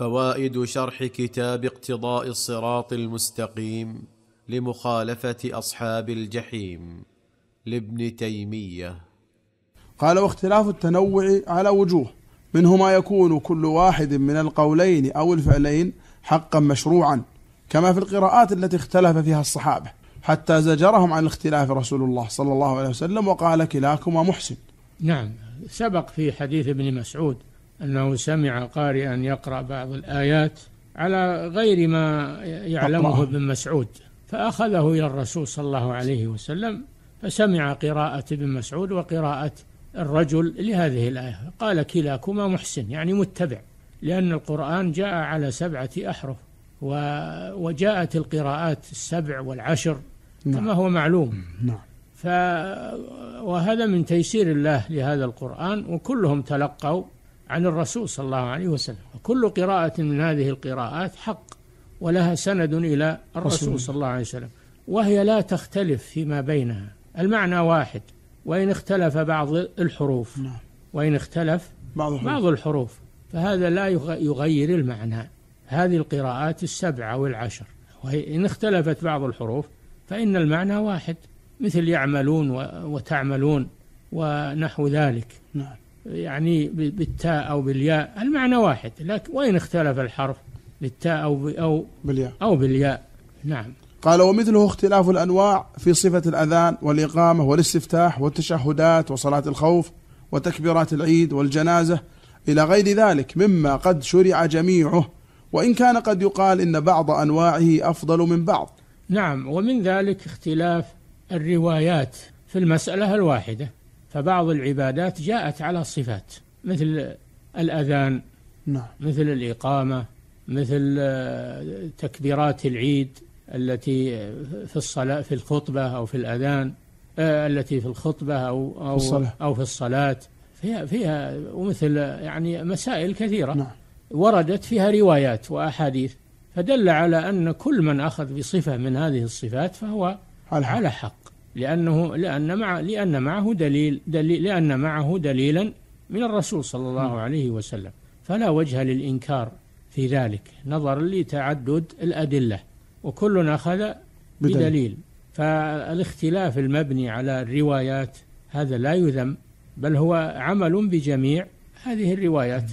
فوائد شرح كتاب اقتضاء الصراط المستقيم لمخالفه اصحاب الجحيم لابن تيميه قال واختلاف التنوع على وجوه منه ما يكون كل واحد من القولين او الفعلين حقا مشروعا كما في القراءات التي اختلف فيها الصحابه حتى زجرهم عن الاختلاف رسول الله صلى الله عليه وسلم وقال كلاكما محسن نعم سبق في حديث ابن مسعود أنه سمع قارئا يقرأ بعض الآيات على غير ما يعلمه ابن مسعود فأخذه إلى الرسول صلى الله عليه وسلم فسمع قراءة ابن مسعود وقراءة الرجل لهذه الآية قال كلاكما محسن يعني متبع لأن القرآن جاء على سبعة أحرف وجاءت القراءات السبع والعشر نعم. كما هو معلوم نعم. ف وهذا من تيسير الله لهذا القرآن وكلهم تلقوا عن الرسول صلى الله عليه وسلم وكل قراءة من هذه القراءات حق ولها سند إلى الرسول صلى الله عليه وسلم وهي لا تختلف فيما بينها المعنى واحد وإن اختلف بعض الحروف نعم. وإن اختلف بعض, بعض الحروف فهذا لا يغير المعنى هذه القراءات السبعة والعشر وإن اختلفت بعض الحروف فإن المعنى واحد مثل يعملون وتعملون ونحو ذلك نعم يعني بالتاء أو بالياء المعنى واحد لكن وإن اختلف الحرف بالتاء أو أو بالياء أو بالياء نعم قال ومثله اختلاف الأنواع في صفة الأذان والإقامة والاستفتاح والتشهدات وصلاة الخوف وتكبيرات العيد والجنازة إلى غير ذلك مما قد شرع جميعه وإن كان قد يقال إن بعض أنواعه أفضل من بعض نعم ومن ذلك اختلاف الروايات في المسألة الواحدة فبعض العبادات جاءت على الصفات مثل الأذان نعم. مثل الإقامة مثل آه، تكبيرات العيد التي آه، في الصلاة في الخطبة أو في الأذان آه، التي في الخطبة أو أو في الصلاة, أو في الصلاة فيها فيها ومثل يعني مسائل كثيرة نعم. وردت فيها روايات وأحاديث فدل على أن كل من أخذ بصفة من هذه الصفات فهو على حق لأنه لأن مع لأن معه دليل, دليل لأن معه دليلا من الرسول صلى الله عليه وسلم فلا وجه للإنكار في ذلك نظرا لتعدد الأدلة وكل أخذ بدليل فالاختلاف المبني على الروايات هذا لا يذم بل هو عمل بجميع هذه الروايات